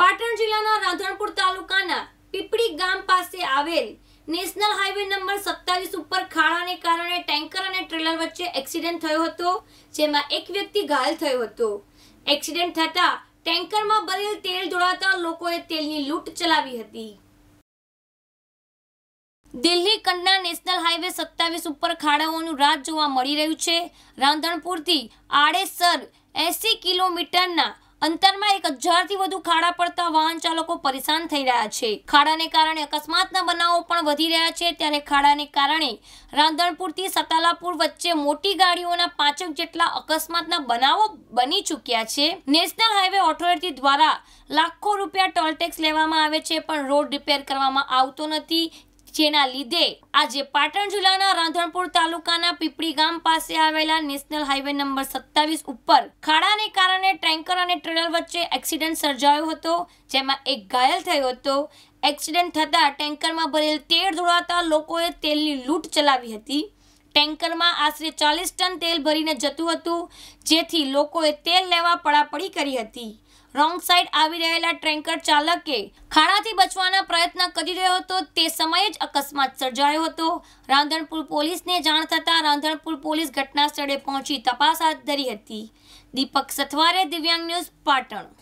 પાટણ જિલ્લાના રાધણપુર તાલુકાના પીપળી ગામ પાસે આવેલ નેશનલ હાઈવે નંબર સત્તાવીસ ઉપર ખાડાને કારણે ટેન્કર અને ટ્રેલર વચ્ચે એક્સિડન્ટ થયો હતો જેમાં એક વ્યક્તિ ઘાયલ થયો હતો એક્સિડન્ટ થતા ટેન્કરમાં ભરેલ તેલ ઢોળાતા લોકોએ તેલની લૂંટ ચલાવી હતી દિલ્હી કંડના નેશનલ હાઈવે સત્તાવીસ ઉપર ખાડાઓનું રાત જોવા મળી રહ્યું છે રાંધણપુરથી આડેસર એસી કિલોમીટરના અંતરમાં એક હજારથી વધુ ખાડા પડતા વાહન ચાલકો પરેશાન થઈ રહ્યા છે ખાડાને કારણે અકસ્માતના બનાવો પણ વધી રહ્યા છે ત્યારે ખાડાને કારણે રાંધણપુરથી સતાલાપુર વચ્ચે મોટી ગાડીઓના પાંચક જેટલા અકસ્માતના બનાવો બની ચૂક્યા છે નેશનલ હાઈવે ઓથોરિટી દ્વારા લાખો રૂપિયા ટોલટેક્સ લેવામાં આવે છે પણ રોડ રિપેર કરવામાં આવતો નથી જેના લીધે આજે પાટણ જિલ્લાના રાંધણપુર તાલુકાના પીપળી ગામ પાસે આવેલા નેશનલ હાઈવે નંબર સત્તાવીસ ઉપર ખાડાને કારણે ટેન્કર અને ટ્રેલર વચ્ચે એક્સિડન્ટ સર્જાયો હતો જેમાં એક ઘાયલ થયો હતો એક્સિડન્ટ થતાં ટેન્કરમાં ભરેલ તેલ ધોળાતા લોકોએ તેલની લૂંટ ચલાવી હતી ટેન્કરમાં આશરે ચાલીસ ટન તેલ ભરીને જતું હતું જેથી લોકોએ તેલ લેવા પડાપડી કરી હતી રોંગ સાઈડ આવી રહેલા ટ્રેન્કર ચાલકે ખાડાથી બચવાના પ્રયત્ન કરી રહ્યો હતો તે સમયે જ અકસ્માત સર્જાયો હતો રાંધણપુર પોલીસને જાણ થતાં રાંધણપુર પોલીસ ઘટના સ્થળે પહોંચી તપાસ હાથ ધરી હતી દીપક સથવારે દિવ્યાંગ ન્યૂઝ પાટણ